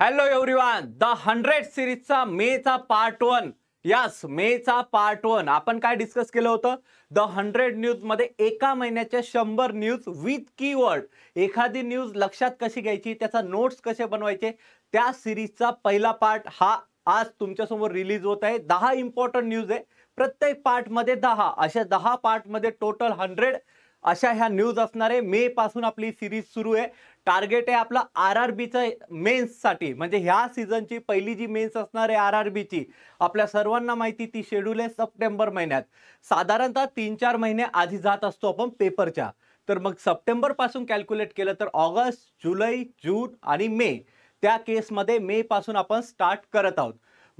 hello everyone the hundred सिरीजचा मेचा part one yes मेचा पार्ट वन आपण काय डिस्कस केलं होतं द हंड्रेड न्यूजमध्ये एका महिन्याच्या शंभर न्यूज विथ कीवर्ड एखादी न्यूज लक्षात कशी घ्यायची त्याचा नोट्स कसे बनवायचे त्या सिरीजचा पहिला पार्ट हा आज तुमच्यासमोर रिलीज होत आहे दहा इम्पॉर्टंट न्यूज आहे प्रत्येक पार्टमध्ये दहा अशा दहा पार्टमध्ये टोटल हंड्रेड अशा ह्या न्यूज असणारे मे पासून आपली सिरीज सुरू आहे टार्गेट आहे आपला आर आर बीचं मेन्ससाठी म्हणजे ह्या सीझनची पहिली जी मेन्स असणार आहे आर आर बीची आपल्या सर्वांना माहिती ती शेड्यूल आहे सप्टेंबर महिन्यात साधारणतः तीन चार महिने आधी जात असतो आपण पेपरच्या तर मग सप्टेंबरपासून कॅल्क्युलेट केलं तर ऑगस्ट जुलै जून आणि मे त्या केसमध्ये मेपासून आपण स्टार्ट करत आहोत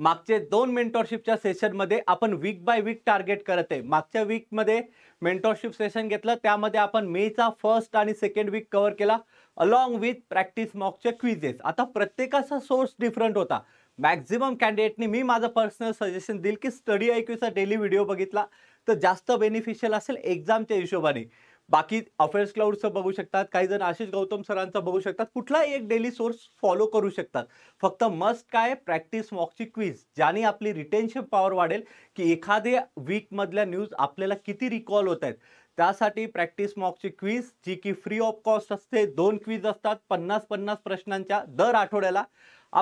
मागचे दोन मेंटॉरशिपच्या सेशनमध्ये आपण वीक बाय वीक टार्गेट करत आहे मागच्या वीकमध्ये मेंटॉरशिप सेशन घेतलं त्यामध्ये आपण मेचा फर्स्ट आणि सेकंड वीक कव्हर केला अलॉंग विथ प्रॅक्टिस मॉकचे क्विजेस आता प्रत्येकाचा सोर्स डिफरंट होता मॅक्झिमम कॅन्डिडेटनी मी माझं पर्सनल सजेशन देईल की स्टडी आय डेली व्हिडिओ बघितला तर जास्त बेनिफिशियल असेल एक्झामच्या हिशोबाने बाकी अफेअर्स क्लाउडचं बघू शकतात काही जण आशिष गौतम सरांचं बघू शकतात कुठलाही एक डेली सोर्स फॉलो करू शकतात फक्त मस्ट काय प्रॅक्टिस मॉकची क्विज ज्याने आपली रिटेन्शन पॉवर वाढेल की एखाद्या वीकमधल्या न्यूज आपल्याला किती रिकॉल होत आहेत त्यासाठी प्रॅक्टिस मॉकची क्वीज जी की फ्री ऑफ कॉस्ट असते दोन क्वीज असतात पन्नास पन्नास प्रश्नांच्या दर आठवड्याला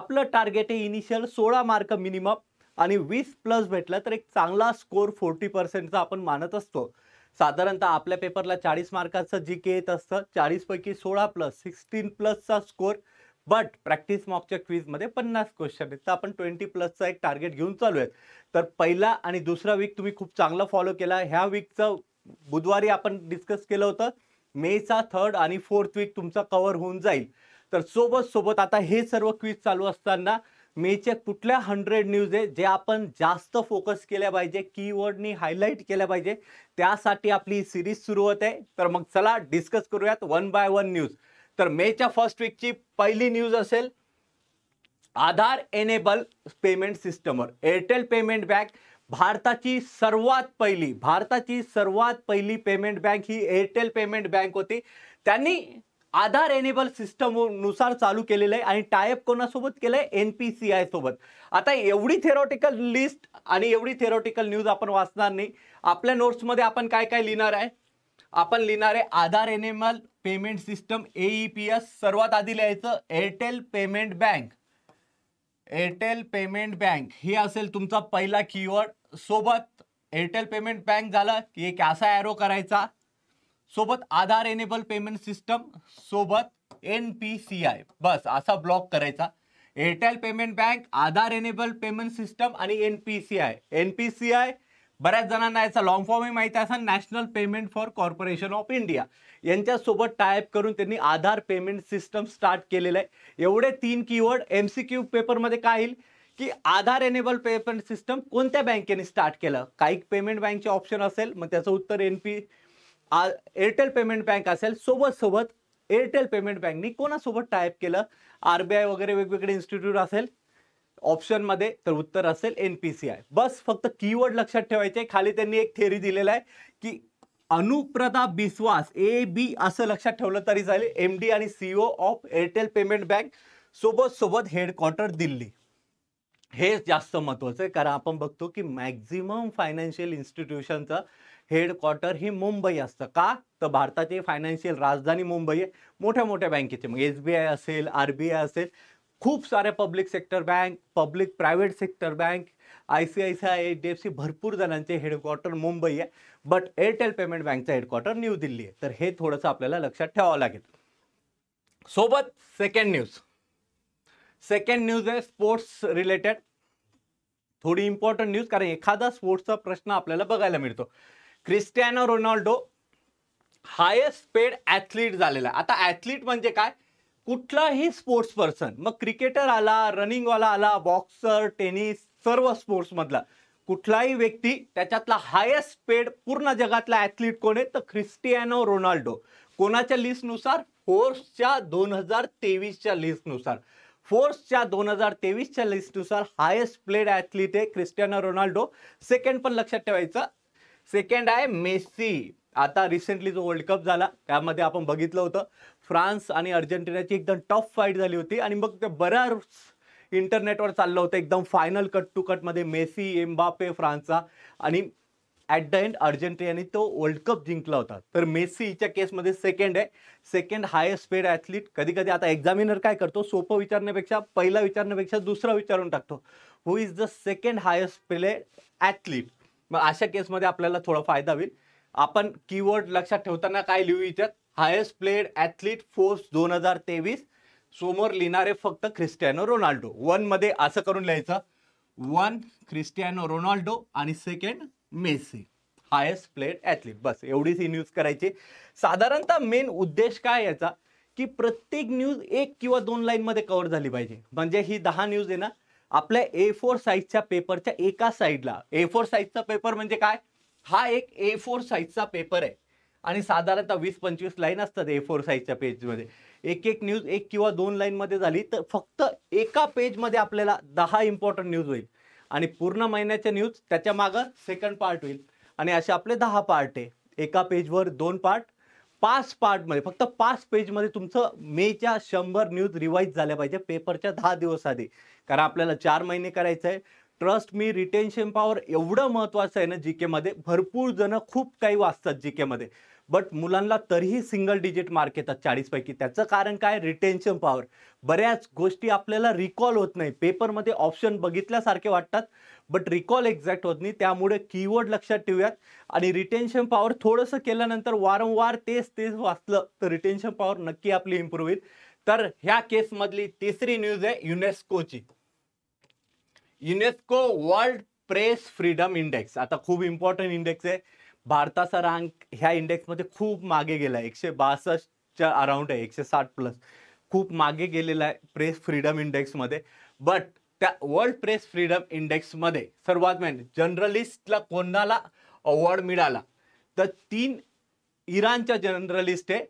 आपलं टार्गेट आहे इनिशियल सोळा मार्क मिनिमम आणि वीस प्लस भेटलं तर एक चांगला स्कोर फोर्टी पर्सेंटचा आपण मानत असतो साधारणतः आपल्या पेपरला चाळीस मार्काचं जी के येत असतं चाळीसपैकी सोळा प्लस सिक्स्टीन प्लसचा स्कोर बट प्रॅक्टिस मॉकच्या क्वीजमध्ये पन्नास क्वेश्चन आहेत तर आपण ट्वेंटी प्लसचा एक टार्गेट घेऊन चालू आहेत तर पहिला आणि दुसरा वीक तुम्ही खूप चांगला फॉलो केला ह्या वीकचं बुधवारी आपण डिस्कस केलं होतं मेचा थर्ड आणि फोर्थ वीक तुमचा कव्हर होऊन जाईल तर सोबत सोबत आता हे सर्व क्वीज चालू असताना मेच्या कुठल्या हंड्रेड न्यूज आहे जे आपण जास्त फोकस केल्या पाहिजे कीवर्डनी हायलाईट केल्या पाहिजे त्यासाठी आपली सिरीज सुरू होते तर मग चला डिस्कस करूयात वन बाय वन न्यूज तर मेच्या फर्स्ट वीकची पहिली न्यूज असेल आधार एनेबल पेमेंट सिस्टमवर एअरटेल पेमेंट बँक भारताची सर्वात पहिली भारताची सर्वात पहिली पेमेंट बँक ही एअरटेल पेमेंट बँक होती त्यांनी आधार एनेबल सिस्टमनुसार चालू केलेलं आहे आणि टायअप कोणासोबत केलं आहे एन पी सी आय सोबत आता एवढी थेरोटिकल लिस्ट आणि एवढी थेरॉटिकल न्यूज आपण वाचणार नाही आपल्या नोट्समध्ये आपण काय काय लिहिणार आहे आपण लिहिणार आहे Aadhaar enable payment system E P S सर्वात आधी लिहायचं Airtel payment bank Airtel payment bank ही असेल तुमचा पहिला कीवर्ड सोबत एअरटेल पेमेंट बँक झालं की एक असा ॲरो करायचा सोबत आधार एनेबल पेमेंट सिस्टम सोबत एन पी सी आय बस असा ब्लॉक करायचा Airtel payment bank Aadhaar enable payment system आणि N P C I N P C I बऱ्याच जणांना याचा लॉंग फॉर्मही माहिती असा national payment for corporation of India यांच्यासोबत टायप करून त्यांनी आधार पेमेंट सिस्टम स्टार्ट केलेलं आहे एवढे तीन कीवर्ड एम सी क्यू पेपरमध्ये काय येईल की आधार एनेबल पेमेंट सिस्टम कोणत्या बँकेने स्टार्ट केलं काही पेमेंट बँकचे ऑप्शन असेल मग त्याचं उत्तर एन पी आ एअरटेल पेमेंट बँक असेल सोबत सोबत एअरटेल पेमेंट बँकनी कोणासोबत टायप केलं आर बी आय वगैरे वेगवेगळे इन्स्टिट्यूट असेल ऑप्शनमध्ये तर उत्तर असेल एन पी सी आय बस फक्त कीवर्ड लक्षात ठेवायचे खाली त्यांनी एक थेरी दिलेला आहे की अनुप्रदा बिस्वास ए बी असं लक्षात ठेवलं तरी चालेल एम डी आणि CEO of Airtel payment bank सोबत सोबत हेडक्वार्टर दिल्ली हे जास्त महत्वाचं आहे कारण आपण बघतो की मॅक्झिमम फायनान्शियल इन्स्टिट्यूशनचं हेडक्वार्टर ही मुंबई असतं का तर भारताची फायनान्शियल राजधानी मुंबई आहे मोठ्या मोठ्या बँकेचे मग एस बी आय असेल आर असेल खूप सारे public sector bank public private sector bank I C I C I H D F C भरपूर जणांचे हेडक्वॉर्टर मुंबई आहे बट एअरटेल पेमेंट बँकचं हेडक्वॉर्टर न्यू दिल्ली आहे तर हे थोडंसं आपल्याला लक्षात ठेवावं लागेल सोबत सेकंड न्यूज सेकंड न्यूज आहे स्पोर्ट्स रिलेटेड थोडी इम्पॉर्टंट न्यूज कारण एखादा स्पोर्ट्सचा प्रश्न आपल्याला बघायला मिळतो Cristiano Ronaldo highest paid athlete झालेला आता ॲथलीट म्हणजे काय कुठलाही स्पोर्ट्स पर्सन मग क्रिकेटर आला रनिंगवाला आला बॉक्सर टेनिस सर्व स्पोर्ट्समधला कुठलाही व्यक्ती त्याच्यातला हायेस्ट पेड पूर्ण जगातला ऍथलीट कोण आहे तर ख्रिस्टियानो रोनाल्डो कोणाच्या लिस्टनुसार फोर्सच्या दोन हजार तेवीसच्या लिस्टनुसार फोर्सच्या दोन हजार तेवीसच्या लिस्टनुसार हायेस्ट प्लेड ऍथलीट आहे क्रिस्टियानो रोनाल्डो सेकंड पण लक्षात ठेवायचं सेकंड आहे मेसी आता रिसेंटली जो वर्ल्ड कप झाला त्यामध्ये आपण बघितलं होतं फ्रान्स आणि अर्जेंटिनाची एकदम टफ फाईट झाली होती आणि मग ते बऱ्याच इंटरनेटवर चाललं होतं एकदम फायनल कट टू कटमध्ये मेसी एम्बापे फ्रान्सचा आणि ॲट द एंड अर्जेंटिनाने तो वर्ल्ड कप जिंकला होता तर मेसीच्या केसमध्ये सेकंड आहे सेकंड हायेस्ट पेड ॲथलीट कधी कधी आता एक्झामिनर काय करतो सोपं विचारण्यापेक्षा पहिला विचारण्यापेक्षा दुसरा विचारून टाकतो who is the second highest paid athlete मग अशा केसमध्ये आपल्याला थोडा फायदा होईल आपण कीवर्ड लक्षात ठेवताना काय लिहू याच्यात हायस्ट प्लेड ॲथलीट फोर्स दोन हजार तेवीस समोर लिहिणारे फक्त क्रिस्टियानो रोनाल्डो वनमध्ये असं करून लिहायचं वन क्रिस्टियानो रोनाल्डो आणि second Messi highest played athlete बस एवढीच ही न्यूज करायची साधारणतः मेन उद्देश काय याचा की प्रत्येक न्यूज एक किंवा दोन लाईनमध्ये कव्हर झाली पाहिजे म्हणजे ही दहा न्यूज आहे ना आपल्या ए फोर साईजच्या पेपरच्या एका साईडला ए फोर साईजचा पेपर म्हणजे काय हा एक ए फोर साईजचा पेपर आहे आणि साधारणतः वीस पंचवीस लाईन असतात ए फोर साईजच्या पेजमध्ये एक एक न्यूज एक किंवा दोन लाईनमध्ये झाली तर फक्त एका पेजमध्ये आपल्याला दहा इम्पॉर्टंट न्यूज होईल आणि पूर्ण महिन्याच्या न्यूज त्याच्या मागं सेकंड पार्ट होईल आणि असे आपले दहा पार्ट आहे एका पेजवर दोन पार्ट पाच पार्टमध्ये फक्त पाच पेजमध्ये तुमचं मेच्या शंभर न्यूज रिवाईज झाल्या पाहिजे पेपरच्या दहा दिवस आधी कारण आपल्याला चार महिने करायचं आहे ट्रस्ट मी रिटेन्शन पॉवर एवढं महत्त्वाचं आहे ना जी केमध्ये भरपूर जण खूप काही वाचतात जी केमध्ये बट मुलांना तरीही सिंगल डिजिट मार्क येतात पैकी त्याचं कारण काय रिटेन्शन पॉवर बऱ्याच गोष्टी आपल्याला रिकॉल होत नाही पेपरमध्ये ऑप्शन बघितल्यासारखे वाटतात बट रिकॉल एक्झॅक्ट होत नाही त्यामुळे कीवर्ड लक्षात ठेवूयात आणि रिटेन्शन पॉवर थोडंसं केल्यानंतर वारंवार तेच तेच वाचलं तर रिटेन्शन पॉवर नक्की आपली इम्प्रूव्ह होईल तर ह्या केसमधली तिसरी न्यूज आहे युनेस्कोची UNESCO world press freedom index आता खूप इम्पॉर्टंट इंडेक्स आहे भारताचा रँक ह्या इंडेक्समध्ये खूप मागे गेला आहे एकशे बासष्टच्या अराउंड आहे एकशे साठ प्लस खूप मागे गेलेला आहे प्रेस फ्रीडम इंडेक्समध्ये बट त्या वर्ल्ड प्रेस फ्रीडम इंडेक्समध्ये सर्वात मेन जर्नलिस्टला कोणाला अवॉर्ड मिळाला तर तीन इराणच्या जर्नलिस्ट आहे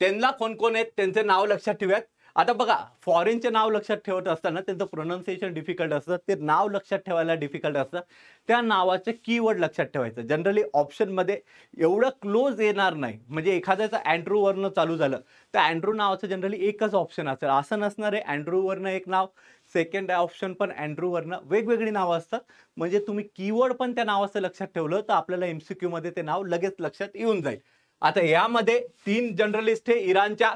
त्यांना कोण कोण आहेत त्यांचे नाव लक्षात ठेवूयात आता बघा फॉरेनचे नाव लक्षात ठेवत असताना त्यांचं प्रोनाऊन्सिएशन डिफिकल्ट असतं ते नाव लक्षात ठेवायला डिफिकल्ट असतं त्या नावाचं कीवर्ड लक्षात ठेवायचं जनरली ऑप्शनमध्ये एवढं क्लोज येणार नाही म्हणजे एखाद्याचं अँड्रूवरनं चालू झालं तर अँड्रू नावाचं जनरली एकच ऑप्शन असेल असं नसणार आहे अँड्रूवरनं एक नाव सेकंड ऑप्शन पण अँड्रूवरनं वेगवेगळी नावं असतात म्हणजे तुम्ही कीवर्ड पण त्या नावाचं लक्षात ठेवलं तर आपल्याला एम सी क्यूमध्ये ते नाव लगेच लक्षात येऊन जाईल आता यामध्ये तीन जर्नलिस्ट हे इराणच्या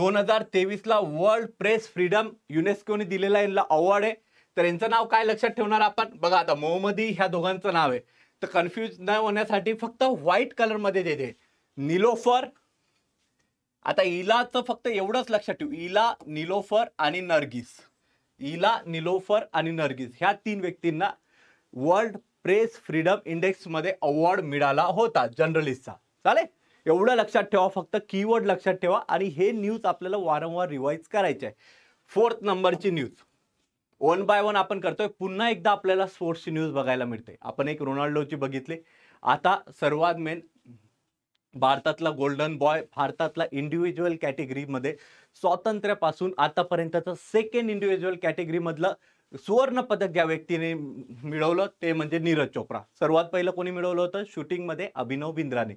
दोन हजार तेवीसला वर्ल्ड प्रेस फ्रीडम युनेस्कोने दिलेला यांना अवॉर्ड आहे तर यांचं नाव काय लक्षात ठेवणार आपण बघा आता मोहम्मदी ह्या दोघांचं नाव आहे तर कन्फ्युज न होण्यासाठी फक्त व्हाईट कलरमध्ये देते निलोफर आता इलाचं फक्त एवढंच लक्षात ठेवू इला निलोफर आणि नर्गिस इला निलोफर आणि नर्गिस ह्या तीन व्यक्तींना वर्ल्ड प्रेस फ्रीडम इंडेक्समध्ये अवॉर्ड मिळाला होता जर्नलिस्टचा चालेल एवढं लक्षात ठेवा फक्त कीवर्ड लक्षात ठेवा आणि हे न्यूज आपल्याला वारंवार रिवाईज करायचे आहे फोर्थ नंबरची न्यूज वन बाय वन आपण करतोय पुन्हा एकदा आपल्याला स्पोर्ट्सची न्यूज बघायला मिळते आपण एक रोनाल्डोची बघितली आता सर्वात मेन भारतातला गोल्डन बॉय भारतातला इंडिव्हिज्युअल कॅटेगरीमध्ये स्वातंत्र्यापासून आतापर्यंतचं सेकंड इंडिव्हिज्युअल कॅटेगरीमधलं सुवर्ण पदक ज्या व्यक्तीने मिळवलं ते म्हणजे नीरज चोप्रा सर्वात पहिलं कोणी मिळवलं होतं शूटिंगमध्ये अभिनव बिंद्राने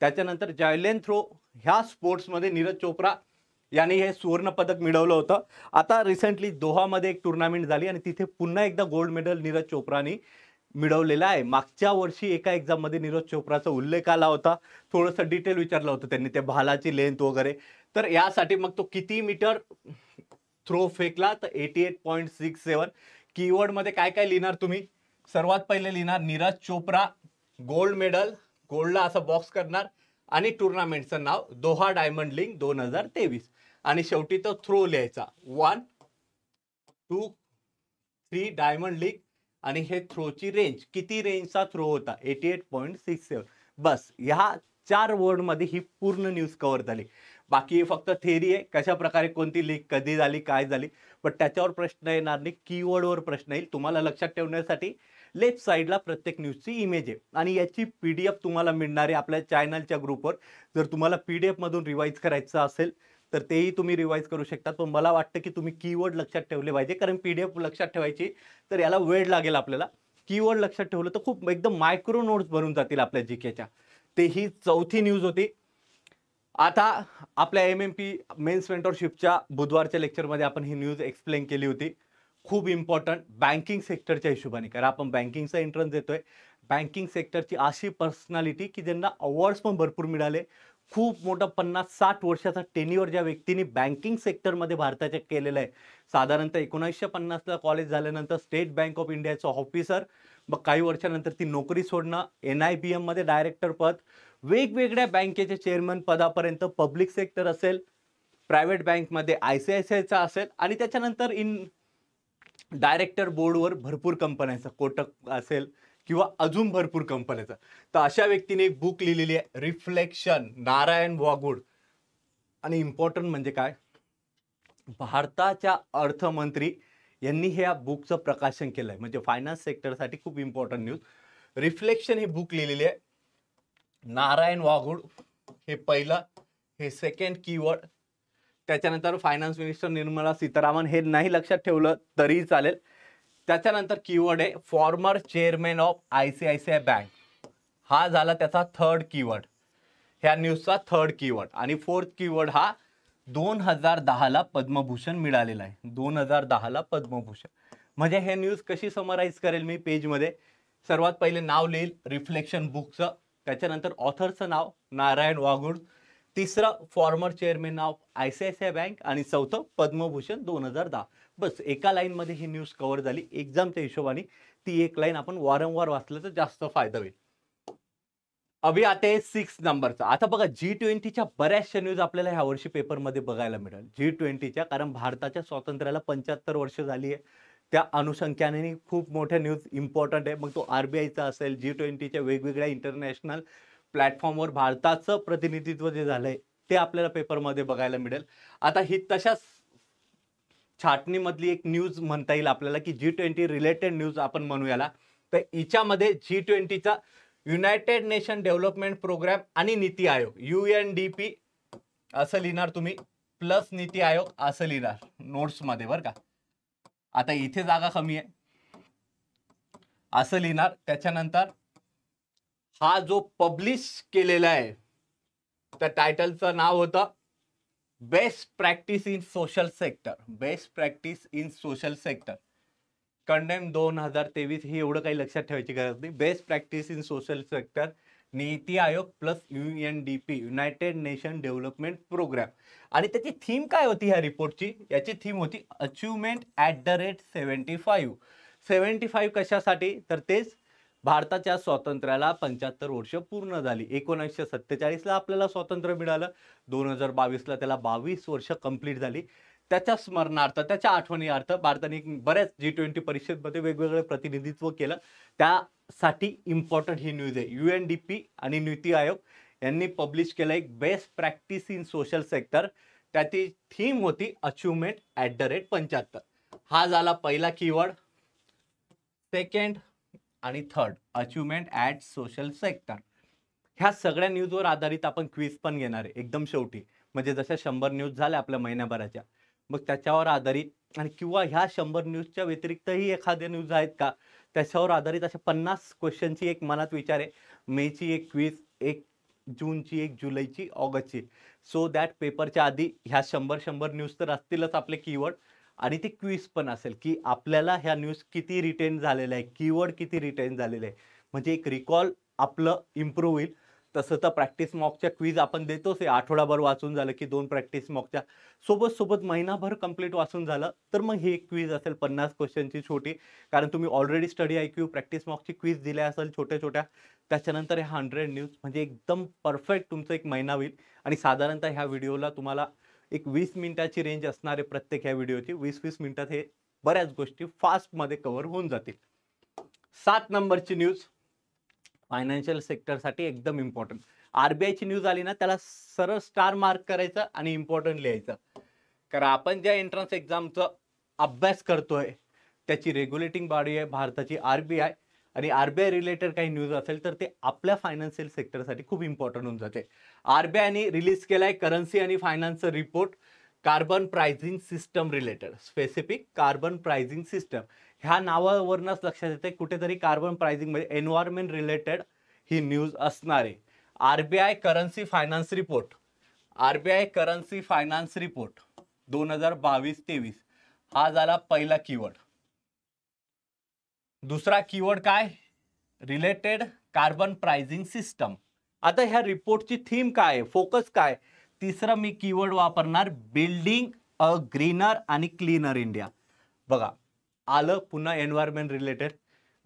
त्याच्यानंतर जायलेन थ्रो ह्या स्पोर्ट्समध्ये नीरज चोप्रा यांनी हे सुवर्णपदक मिळवलं होतं आता रिसेंटली दोहामध्ये एक टुर्नामेंट झाली आणि तिथे पुन्हा एकदा गोल्ड मेडल नीरज चोप्रानी मिळवलेला आहे मागच्या वर्षी एका एक्झाममध्ये नीरज चोप्राचा उल्लेख आला होता थोडंसं डिटेल विचारलं होतं त्यांनी त्या भालाची लेंथ वगैरे तर यासाठी मग तो किती मीटर थ्रो फेकला तर eighty eight point six seven कीवर्डमध्ये काय काय लिहिणार तुम्ही सर्वात पहिले लिहिणार नीरज चोप्रा गोल्ड मेडल गोल्डला असं बॉक्स करणार आणि टुर्नामेंटचं नाव दोहा डायमंड लिंग दोन हजार तेवीस आणि शेवटी तो थ्रो लिहायचा one two three diamond league आणि हे थ्रोची रेंज किती रेंजचा थ्रो होता eighty eight point six seven बस ह्या चार वर्डमध्ये ही पूर्ण न्यूज कव्हर झाली बाकी फक्त थेरी आहे कशा प्रकारे कोणती लीग कधी झाली काय झाली पण त्याच्यावर प्रश्न येणार नाही कीवर्डवर प्रश्न येईल तुम्हाला लक्षात ठेवण्यासाठी लेफ्ट साईडला प्रत्येक न्यूजची इमेज आहे आणि याची पी डी एफ तुम्हाला मिळणार आहे आपल्या चॅनलच्या ग्रुपवर जर तुम्हाला पी डी एफमधून रिवाईज करायचं असेल तर तेही तुम्ही रिवाईज करू शकता पण मला वाटतं की तुम्ही कीवर्ड लक्षात ठेवले पाहिजे कारण पी डी एफ लक्षात ठेवायची तर याला वेळ लागेल आपल्याला कीवर्ड लक्षात ठेवलं तर खूप एकदम मायक्रो नोट्स भरून जातील आपल्या जी केच्या ते ही चौथी न्यूज होती आता आपल्या एम एम पी मेन्स मेंटरशिपच्या बुधवारच्या लेक्चरमध्ये आपण ही न्यूज एक्सप्लेन केली होती खूप इम्पॉर्टंट बँकिंग सेक्टरच्या हिशोबाने कारण आपण बँकिंगचा एंट्रन्स देतो आहे बँकिंग सेक्टरची अशी पर्सनॅलिटी की ज्यांना अवॉर्ड्स पण भरपूर मिळाले खूप मोठा पन्नास साठ वर्षाचा टेनिवर ज्या व्यक्तीने बँकिंग सेक्टरमध्ये भारताच्या केलेलं आहे साधारणतः एकोणीसशे पन्नासला कॉलेज झाल्यानंतर स्टेट बँक ऑफ इंडियाचं ऑफिसर मग काही वर्षानंतर ती नोकरी सोडणं एन आय बी एममध्ये डायरेक्टर पद वेगवेगळ्या बँकेचे चेअरमन पदापर्यंत पब्लिक सेक्टर असेल प्रायव्हेट बँकमध्ये आय सी आय सी आयचा असेल आणि त्याच्यानंतर इन डायरेक्टर बोर्डवर भरपूर कंपन्याचा कोटक असेल किंवा अजून भरपूर कंपन्याचं तर अशा व्यक्तीने एक बुक लिहिलेली आहे रिफ्लेक्शन नारायण वागुड आणि इम्पॉर्टंट म्हणजे काय भारताच्या अर्थमंत्री यांनी ह्या बुकचं प्रकाशन केलं आहे म्हणजे फायनान्स सेक्टरसाठी खूप इम्पॉर्टंट न्यूज रिफ्लेक्शन हे बुक लिहिलेली आहे नारायण वाघुड हे पहिलं हे सेकंड कीवर्ड त्याच्यानंतर फायनान्स मिनिस्टर निर्मला सीतारामन हे नाही लक्षात ठेवलं तरी चालेल त्याच्यानंतर कीवर्ड आहे former chairman of I C I C I bank हा झाला त्याचा थर्ड कीवर्ड ह्या न्यूजचा थर्ड कीवर्ड आणि फोर्थ कीवर्ड हा दोन हजार दहाला पद्मभूषण मिळालेला आहे दोन हजार दहाला पद्मभूषण म्हणजे हे न्यूज कशी समराईज करेल मी पेजमध्ये सर्वात पहिले नाव लिहिल रिफ्लेक्शन बुकचं त्याच्यानंतर ऑथरचं नाव नारायण वाघुड तिसरं former chairman of I C I C I bank आणि चौथं पद्मभूषण दोन हजार दहा बस एका लाईनमध्ये ही न्यूज कव्हर झाली एक्झामच्या हिशोबाने ती एक लाईन आपण वारंवार वाचलं तर जास्त फायदा होईल अभि आता सिक्स नंबरचा आता बघा जी ट्वेंटीच्या बऱ्याचशा न्यूज आपल्याला ह्या वर्षी पेपरमध्ये बघायला मिळेल जी ट्वेंटीच्या कारण भारताच्या स्वातंत्र्याला पंच्याहत्तर वर्ष झाली आहे त्या अनुषंगाने खूप मोठ्या न्यूज इम्पॉर्टंट आहे मग तो आरबीआयचा असेल जी ट्वेंटीच्या वेगवेगळ्या इंटरनॅशनल प्लॅटफॉर्मवर भारताचं प्रतिनिधित्व जे झालंय ते आपल्याला पेपरमध्ये बघायला मिळेल आता ही तशाच छाटणीमधली एक न्यूज म्हणता येईल आपल्याला की जी ट्वेंटी रिलेटेड न्यूज आपण म्हणूयाला तर हिच्यामध्ये जी ट्वेंटीचा युनायटेड नेशन डेव्हलपमेंट प्रोग्राम आणि नीती आयोग यू एन डी पी असं लिहिणार तुम्ही प्लस नीती आयोग असं लिहिणार मध्ये बरं का आता इथे जागा कमी आहे असं लिहिणार त्याच्यानंतर हा जो पब्लिश केलेला आहे त्या टायटलचं नाव होतं best practice in social sector best practice in social sector कंडेम दोन हजार तेवीस हे एवढं काही लक्षात ठेवायची गरज नाही best practice in social sector NITI Aayog plus U N D P united nation development programme आणि त्याची थीम काय होती ह्या रिपोर्टची याची थीम होती achievement at the rate seventy five seventy five कशासाठी तर तेच भारताच्या स्वातंत्र्याला पंच्याहत्तर वर्ष पूर्ण झाली एकोणीसशे सत्तेचाळीसला आपल्याला स्वातंत्र्य मिळालं दोन हजार बावीसला त्याला बावीस वर्ष कंप्लीट झाली त्याच्या स्मरणार्थ त्याच्या अर्थ भारताने बऱ्याच जी ट्वेंटी परिषदमध्ये वेगवेगळे प्रतिनिधित्व केलं त्यासाठी इम्पॉर्टंट ही न्यूज आहे यू एन डी पी आणि नीती आयोग यांनी पब्लिश केलं एक best practice in social sector त्याची थीम होती अचिव्हमेंट ॲट द रेट पंच्याहत्तर हा झाला पहिला कीवर्ड सेकंड आणि third achievement at social sector ह्या सगळ्या न्यूजवर आधारित आपण क्विज पण घेणार आहे एकदम शेवटी म्हणजे जशा शंभर न्यूज झाल्या आपल्या महिन्याभराच्या मग त्याच्यावर आधारित आणि किंवा ह्या शंभर न्यूजच्या व्यतिरिक्तही एखाद्या न्यूज आहेत का त्याच्यावर आधारित अशा पन्नास क्वेश्चनची एक मनात विचार आहे मेची एक क्वीज एक जूनची एक जुलैची ऑगस्टची सो दॅट पेपरच्या आधी ह्या शंभर शंभर न्यूज तर असतीलच आपले कीवर्ड आणि ते क्विज पण असेल की आपल्याला ह्या न्यूज किती रिटेन झालेलं आहे कीवर्ड किती रिटेन झालेलं आहे म्हणजे एक रिकॉल आपलं इम्प्रूव्ह होईल तसं तर प्रॅक्टिस मॉकच्या क्वीज आपण देतोच आठवडाभर वाचून झालं की दोन प्रॅक्टिस मॉकच्या सोबत सोबत महिनाभर कंप्लीट वाचून झालं तर मग ही एक क्विज असेल पन्नास क्वेश्चनची छोटी कारण तुम्ही already study I Q practice मॉकची क्वीज दिल्या असेल छोट्या छोट्या त्याच्यानंतर हे हंड्रेड न्यूज म्हणजे एकदम परफेक्ट तुमचं एक महिना होईल आणि साधारणतः ह्या व्हिडिओला तुम्हाला एक वीस मिनिटाची रेंज असणारे प्रत्येक ह्या व्हिडिओची वीस वीस मिनिटात हे बऱ्याच गोष्टी फास्टमध्ये कव्हर होऊन जातील सात नंबरची न्यूज फायनान्शियल सेक्टरसाठी एकदम इम्पॉर्टंट ची न्यूज आली ना त्याला सरळ स्टार मार्क करायचं आणि इम्पॉर्टंट लिहायचं कारण आपण ज्या एंट्रन्स एक्झामचा अभ्यास करतोय त्याची रेग्युलेटिंग बॉडी आहे भारताची आरबीआय आणि आय रिलेटेड काही न्यूज असेल तर ते आपल्या फायनान्शियल सेक्टरसाठी खूप इम्पॉर्टंट होऊन जाते आयने रिलीज केलाय आहे करन्सी आणि फायनान्सचा report carbon pricing system related specific carbon pricing system ह्या नावावरूनच लक्षात येते कुठेतरी कार्बन प्राइझिंग म्हणजे एन्व्हायरमेंट रिलेटेड ही न्यूज असणारे R B I currency finance report R B I currency finance report दोन हजार बावीस तेवीस हा झाला पहिला कीवर्ड दुसरा कीवर्ड काय रिलेटेड कार्बन प्राइजिंग सिस्टम आता ह्या रिपोर्टची थीम काय फोकस काय तिसरं मी कीवर्ड वापरणार बिल्डिंग अ ग्रीनर आणि क्लीनर इंडिया बघा आलं पुन्हा environment related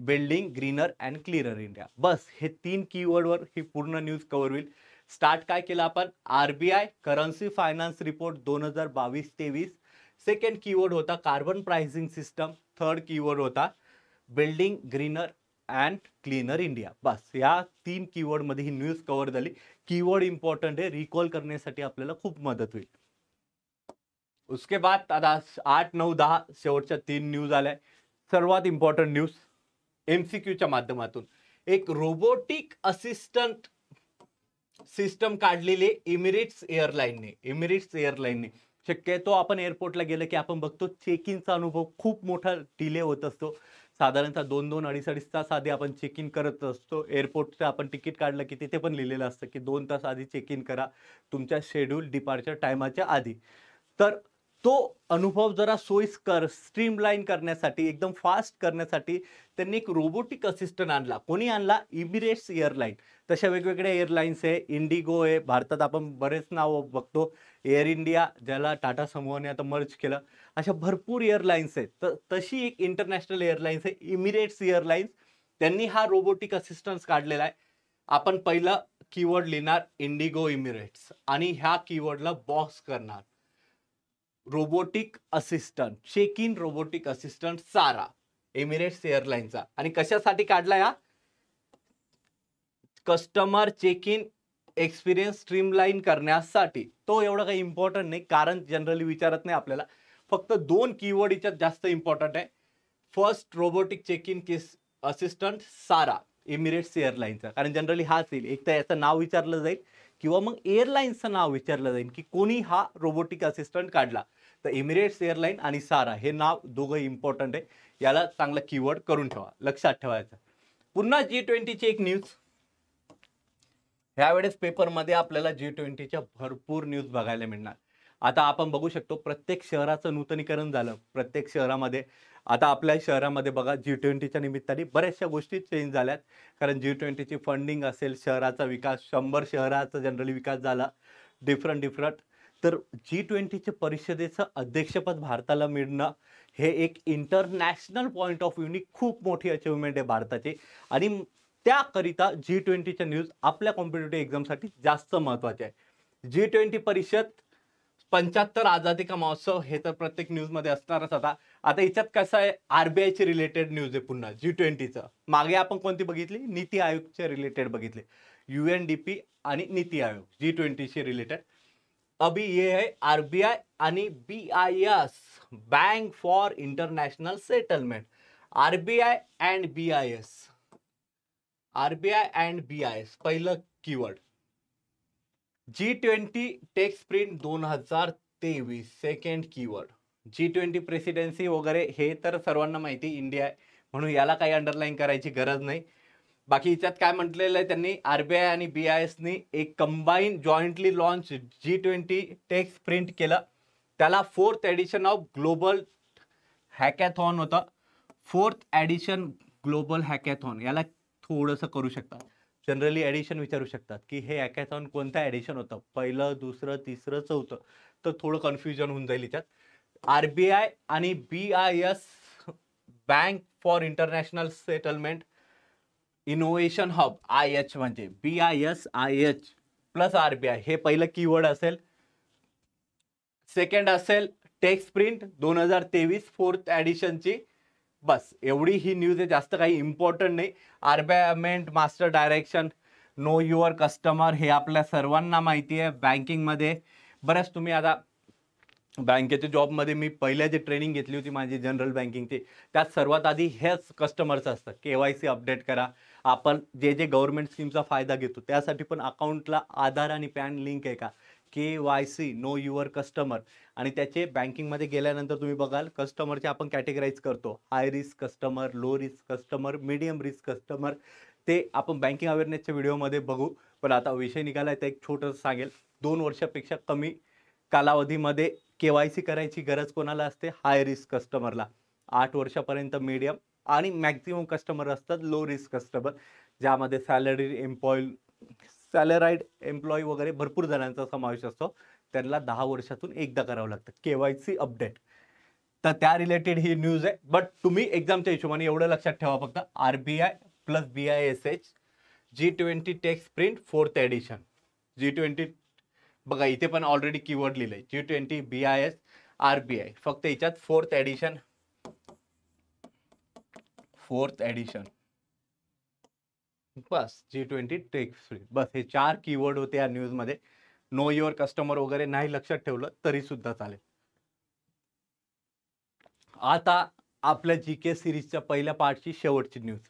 building greener and cleaner India बस हे तीन कीवर्डवर ही पूर्ण न्यूज कव्हर होईल स्टार्ट काय केलं आपण R B I currency finance report दोन हजार बावीस तेवीस सेकंड कीवर्ड होता carbon pricing system third keyword होता building greener and cleaner India बस या तीन कीवर्डमध्ये ही न्यूज कव्हर झाली कीवर्ड इम्पॉर्टंट आहे रिकॉल करण्यासाठी आपल्याला खूप मदत होईल उसके बाद आता आठ नऊ दहा शेवटच्या तीन न्यूज आल्या सर्वात इम्पॉर्टंट न्यूज एम सी क्यूच्या माध्यमातून एक रोबोटिक असिस्टंट सिस्टम काढलेले इमिरेट्स एअरलाईनने इमिरेट्स एअरलाईनने शक्यतो आपण एअरपोर्टला गेलं की आपण बघतो चेक इनचा अनुभव खूप मोठा डिले होत असतो साधारणतः दोन दोन अडीच अडीच तास आधी आपण चेक इन करत असतो एअरपोर्टचं आपण तिकीट काढलं की तिथे पण लिहिलेलं असतं की दोन तास आधी चेक इन करा तुमच्या शेड्यूल डिपार्चर टायमाच्या आधी तर तो अनुभव जरा सोयीस्कर स्ट्रीमलाईन करण्यासाठी एकदम फास्ट करण्यासाठी त्यांनी एक रोबोटिक असिस्टंट आणला कोणी आणला इमिरेट्स एअरलाईन तशा वेगवेगळ्या एअरलाईन्स आहे इंडिगो आहे भारतात आपण बरेच नावं बघतो एअर इंडिया ज्याला टाटा समूहाने आता मर्ज केलं अशा भरपूर एअरलाईन्स आहेत तर तशी एक इंटरनॅशनल एअरलाईन्स आहे इमिरेट्स एअरलाईन्स त्यांनी हा रोबोटिक असिस्टन्स काढलेला आहे आपण पहिलं कीवर्ड लिहिणार इंडिगो इमिरेट्स आणि ह्या कीवर्डला बॉक्स करणार robotic assistant check in robotic assistant Sara Emirates एअरलाईनचा आणि कशासाठी काढला या customer check in experience streamline करण्यासाठी तो एवढा काही इम्पॉर्टंट नाही कारण जनरली विचारत नाही आपल्याला फक्त दोन कीवर्ड याच्यात जास्त इम्पॉर्टंट आहे first robotic check in case assistant Sara Emirates एअरलाईनचा कारण जनरली हाच येईल एक तर याचं नाव विचारलं जाईल किंवा मग एअरलाईन्सचं नाव विचारलं जाईल की कोणी हा रोबोटिक असिस्टंट काढला तर एमिरेट्स एअरलाईन आणि सारा हे नाव दोघं इम्पॉर्टंट आहे याला चांगला कीवर्ड करून ठेवा लक्षात ठेवायचं पुन्हा जी ट्वेंटीची एक न्यूज ह्यावेळेस पेपरमध्ये आपल्याला जी ट्वेंटीच्या भरपूर न्यूज बघायला मिळणार आता आपण बघू शकतो प्रत्येक शहराचं नूतनीकरण झालं प्रत्येक शहरामध्ये आता आपल्या शहरामध्ये बघा जी ट्वेंटीच्या निमित्ताने बऱ्याचशा गोष्टी चेंज झाल्यात कारण जी ट्वेंटीची फंडिंग असेल शहराचा विकास शंभर शहराचा जनरली विकास झाला डिफरंट डिफरंट तर जी ट्वेंटीच्या परिषदेचं अध्यक्षपद भारताला मिळणं हे एक इंटरनॅशनल पॉईंट ऑफ व्ह्यूनी खूप मोठी अचिव्हमेंट आहे भारताची आणि त्याकरिता जी ट्वेंटीच्या न्यूज आपल्या कॉम्पिटेटिव्ह एक्झामसाठी जास्त महत्त्वाचे आहे जी ट्वेंटी परिषद पंच्याहत्तर आझादी का महोत्सव हे तर प्रत्येक न्यूजमध्ये असणारच आता आता याच्यात कसं आहे आरबीआयचे रिलेटेड न्यूज आहे पुन्हा जी ट्वेंटीचं मागे आपण कोणती बघितली नीती आयोगच्या रिलेटेड बघितले यू एन डी पी आणि नीती आयोग जी ट्वेंटीशी रिलेटेड अभी ये है आरबीआय आणि B I S bank for international settlement RBI and B I S RBI and B I S पहिलं keyword G twenty techsprint दोन हजार तेवीस second keyword G twenty presidency वगैरे हे तर सर्वांना माहिती इंडिया आहे म्हणून याला काही अंडरलाईन करायची गरज नाही बाकी हिच्यात काय म्हटलेलं आहे त्यांनी आर बी आय आणि बी आय एसनी एक combine jointly launch G twenty techsprint केलं त्याला fourth edition of global hackathon होतं फोर्थ ॲडिशन ग्लोबल हॅकॅथॉन याला थोडंसं करू शकतात जनरली ॲडिशन विचारू शकतात की हे हॅकॅथॉन कोणतं ॲडिशन होतं पहिलं दुसरं तिसरं चौथं तर थोडं कन्फ्युजन होऊन जाईल याच्यात आर बी आय आणि B I S bank for international settlement innovation hub I H म्हणजे B I S I H plus R B I हे पहिलं कीवर्ड असेल सेकंड असेल टेक्स प्रिंट दोन हजार तेवीस फोर्थ ॲडिशनची बस एवढी ही न्यूज आहे जास्त काही इम्पॉर्टंट नाही आर बी आयमेंट master direction know your customer हे आपल्या सर्वांना माहिती आहे बँकिंगमध्ये बरंच तुम्ही आता बँकेच्या जॉबमध्ये मी पहिल्या जे ट्रेनिंग घेतली होती माझी जनरल बँकिंगची त्यात सर्वात आधी हेच कस्टमरचं असतं के वाय सी अपडेट करा आपण जे जे गव्हर्नमेंट स्कीमचा फायदा घेतो त्यासाठी पण अकाउंटला आधार आणि पॅन लिंक आहे का K Y C know your customer आणि त्याचे बँकिंगमध्ये गेल्यानंतर तुम्ही बघाल कस्टमरचे आपण कॅटेगराईज करतो high risk customer low risk customer medium risk customer ते आपण बँकिंग अवेअरनेसच्या व्हिडिओमध्ये बघू पण आता विषय निघाला तर एक छोटंसं सांगेल दोन वर्षापेक्षा कमी कालावधीमध्ये के वाय सी करायची गरज कोणाला असते हाय रिस्क कस्टमरला आठ वर्षापर्यंत मीडियम आणि मॅक्झिमम कस्टमर असतात लो रिस्क कस्टमर ज्यामध्ये सॅलरी एम्प्लॉय सॅलराईड एम्प्लॉई वगैरे भरपूर जणांचा समावेश असतो त्यांना दहा वर्षातून एकदा करावं लागतं के वाय सी अपडेट तर त्या रिलेटेड ही न्यूज आहे बट तुम्ही एक्झामच्या हिशोबाने एवढं लक्षात ठेवा फक्त R B I plus B I S H G twenty techsprint fourth edition G twenty बघा इथे पण ऑलरेडी कीवर्ड लिहिले G twenty B I S R B I फक्त याच्यात फोर्थ एडिशन फोर्थ एडिशन बस जी ट्वेंटी टेक फ्री बस हे चार कीवर्ड होते या न्यूज मध्ये नो युअर कस्टमर वगैरे नाही लक्षात ठेवलं तरी सुद्धा चालेल आता आपल्या जी के सिरीजच्या पहिल्या पार्टची शेवटची न्यूज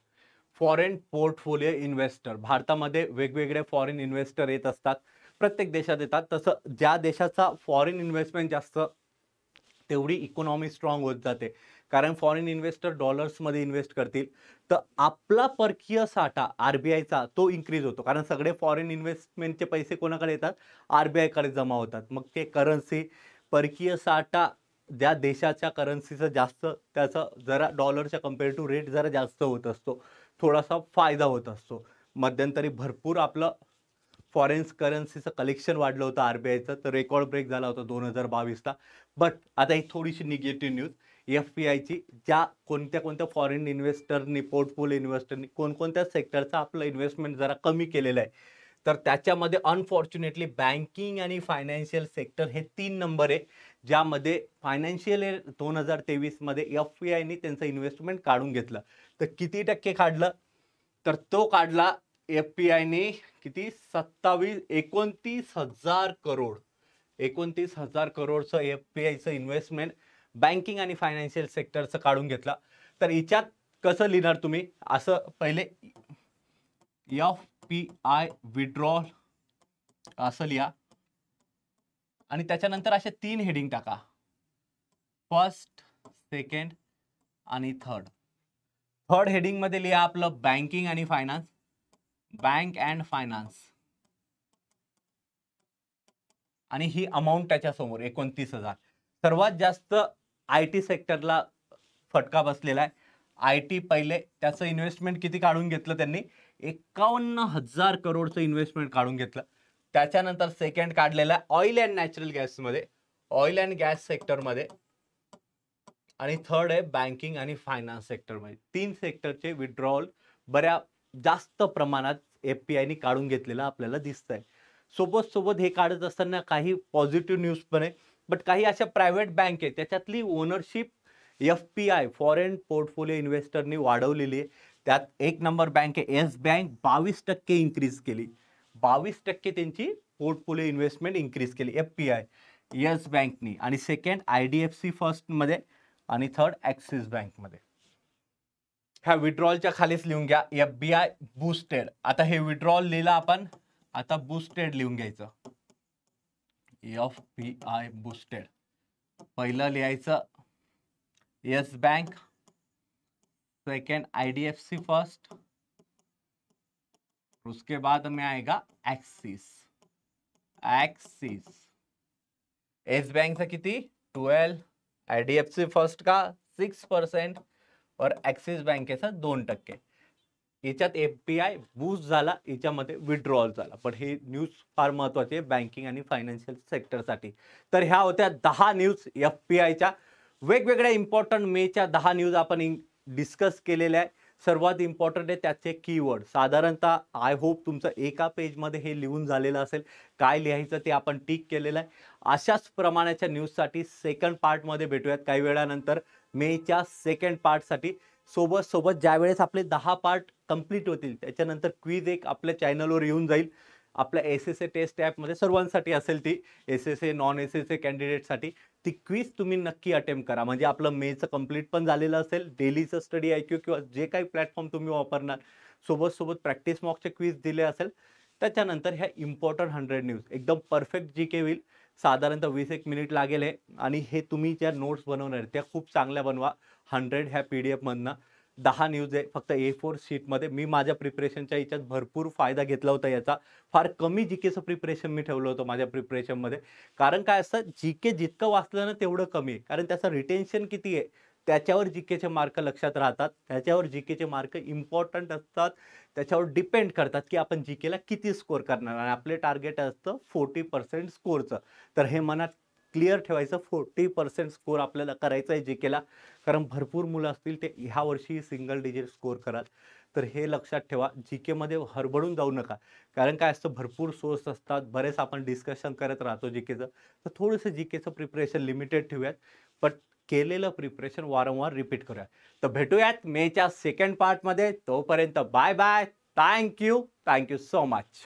फॉरेन पोर्टफोलिओ इन्व्हेस्टर भारतामध्ये वेगवेगळे फॉरेन इन्व्हेस्टर येत असतात प्रत्येक देशात येतात तसं ज्या देशाचा फॉरेन इन्व्हेस्टमेंट जास्त तेवढी इकॉनॉमी स्ट्रॉंग होत जाते कारण फॉरेन इन्व्हेस्टर डॉलर्समध्ये इन्व्हेस्ट करतील तर आपला परकीय साठा आर बी आयचा तो इन्क्रीज होतो कारण सगळे फॉरेन इन्व्हेस्टमेंटचे पैसे कोणाकडे येतात आर बी आयकडे जमा होतात मग ते करन्सी परकीय साठा ज्या देशाच्या करन्सीचं जास्त त्याचा जरा डॉलरच्या कम्पेअर टू रेट जरा जास्त होत असतो थोडासा फायदा होत असतो मध्यंतरी भरपूर आपलं फॉरेन्स करन्सीचं कलेक्शन वाढलं होतं आयचं तर रेकॉर्ड ब्रेक झाला होता दोन हजार बावीसला बट आता ही थोडीशी निगेटिव्ह न्यूज एफ पी आयची ज्या कोणत्या कोणत्या फॉरेन इन्व्हेस्टरनी पोर्टफोलिओ इन्व्हेस्टरनी कोणकोणत्या सेक्टरचं आपलं इन्व्हेस्टमेंट जरा कमी केलेलं आहे तर त्याच्यामध्ये अनफॉर्च्युनेटली बँकिंग आणि फायनान्शियल सेक्टर हे तीन नंबर आहे ज्यामध्ये फायनान्शियल दोन हजार तेवीसमध्ये एफ पी आयनी त्यांचं इन्व्हेस्टमेंट काढून घेतलं तर किती टक्के काढलं तर तो काढला एफपीआयने किती सत्तावीस एकोणतीस हजार करोड एकोणतीस हजार करोडचं एफ पी आयचं इन्व्हेस्टमेंट बँकिंग आणि फायनान्शियल सेक्टरचं काढून घेतला तर याच्यात कसं लिहिणार तुम्ही असं पहिले एफ पी आय विड्रॉल असं लिहा आणि त्याच्यानंतर असे तीन हेडिंग टाका फर्स्ट सेकंड आणि थर्ड थर्ड हेडिंगमध्ये लिहा आपलं बँकिंग आणि फायनान्स बँक अँड फायनान्स आणि ही अमाऊंट त्याच्यासमोर एकोणतीस हजार सर्वात जास्त आय टी सेक्टरला फटका बसलेला आहे आय टी पहिले त्याचं इन्व्हेस्टमेंट किती काढून घेतलं त्यांनी एकावन्न हजार करोडचं इन्व्हेस्टमेंट काढून घेतलं त्याच्यानंतर सेकंड काढलेला आहे ऑइल अँड नॅचरल गॅसमध्ये ऑइल अँड गॅस सेक्टरमध्ये आणि थर्ड आहे बँकिंग आणि फायनान्स सेक्टरमध्ये तीन सेक्टरचे विड्रॉवल बऱ्या जास्त प्रमाणात एफ पी आयनी काढून घेतलेला आपल्याला दिसतंय सोबत सोबत हे काढत असताना काही पॉझिटिव्ह न्यूज पण आहे बट काही अशा प्रायव्हेट बँक आहे त्याच्यातली ownership F P I foreign portfolio इन्व्हेस्टरनी वाढवलेली आहे त्यात एक नंबर बँक आहे येस बँक बावीस टक्के इन्क्रीज केली बावीस टक्के त्यांची पोर्टफोलिओ इन्व्हेस्टमेंट इन्क्रीज केली एफ पी आय येस बँकनी आणि second I D F C फर्स्टमध्ये आणि थर्ड ॲक्सिस बँकमध्ये हा विड्रॉल ऐसी खाली लिखुन गया एफ बी आई बुस्टेड आता हे विड्रॉल लिहिलं आपण आता बुस्टेड लिखुन घ्यायचं बी आय बुस्टेड पहिलं लिहायचं Yes bank second I D F C first उसके बाद में आएगा एक्सिस एक्सिस एस बैंक से कितनी twelve I D F C first का सिक्स परसेंट और ॲक्सिस बँकेचा दोन टक्के याच्यात एफ पी आय बूस्ट झाला याच्यामध्ये विड्रॉल झाला पण हे न्यूज फार महत्त्वाचे आहे बँकिंग आणि फायनान्शियल सेक्टरसाठी तर ह्या होत्या दहा न्यूज एफ पी आयच्या वेगवेगळ्या इम्पॉर्टंट मेच्या दहा न्यूज आपण डिस्कस केलेल्या आहे सर्वात इम्पॉर्टंट आहे त्याचे कीवर्ड साधारणतः आय होप तुमचं एका पेजमध्ये हे लिहून झालेलं असेल काय लिहायचं ते आपण टिक केलेलं आहे अशाच प्रमाणाच्या न्यूजसाठी सेकंड पार्टमध्ये भेटूयात काही वेळानंतर मेच्या सेकंड पार्टसाठी सोबत सोबत ज्यावेळेस आपले दहा पार्ट कम्प्लीट होतील त्याच्यानंतर क्वीज एक आपल्या चॅनलवर येऊन जाईल आपल्या एस एस ए टेस्ट ॲपमध्ये सर्वांसाठी असेल ती S S A non S S A कॅन्डिडेटसाठी ती क्वीज तुम्ही नक्की अटेम्प्ट करा म्हणजे आपलं मेचं कम्प्लीट पण झालेलं असेल डेलीचं स्टडी क्यू किंवा जे काही प्लॅटफॉर्म तुम्ही वापरणार सोबत सोबत प्रॅक्टिस मॉकचे क्वीज दिले असेल त्याच्यानंतर ह्या इम्पॉर्टंट हंड्रेड न्यूज एकदम परफेक्ट जी के होईल साधारणतः वीस एक मिनिट लागेल आहे आणि हे तुम्ही ज्या नोट्स बनवणार त्या खूप चांगल्या बनवा हंड्रेड ह्या पी डी एफमधनं दहा न्यूज आहे फक्त ए फोर शीटमध्ये मी माझ्या प्रिपरेशनच्या याच्यात भरपूर फायदा घेतला होता याचा फार कमी जी केचं प्रिपरेशन मी ठेवलं होतं माझ्या प्रिपरेशनमध्ये कारण काय असतं जी के जितकं वाचलं ना तेवढं कमी आहे कारण त्याचं रिटेन्शन किती आहे त्याच्यावर जी केचे मार्क लक्षात राहतात त्याच्यावर जी केचे मार्क इम्पॉर्टंट असतात त्याच्यावर डिपेंड करतात की आपण जी केला किती स्कोअर करणार आणि आपले टार्गेट असतं फोर्टी पर्सेंट स्कोरचं तर हे मनात क्लिअर ठेवायचं फोर्टी पर्सेंट स्कोअर आपल्याला करायचं आहे जी केला कारण भरपूर मुलं असतील ते ह्या वर्षी सिंगल डिजिट स्कोअर कराल तर हे लक्षात ठेवा जी केमध्ये हरबडून जाऊ नका कारण काय असतं भरपूर सोर्स असतात बरेच आपण डिस्कशन करत राहतो जी केचं तर थोडंसं जी केचं प्रिपरेशन लिमिटेड ठेवूयात बट केलेलं प्रिपरेशन वारंवार रिपीट करूया तर भेटूयात मेच्या सेकंड पार्टमध्ये तोपर्यंत bye bye thank you thank you so much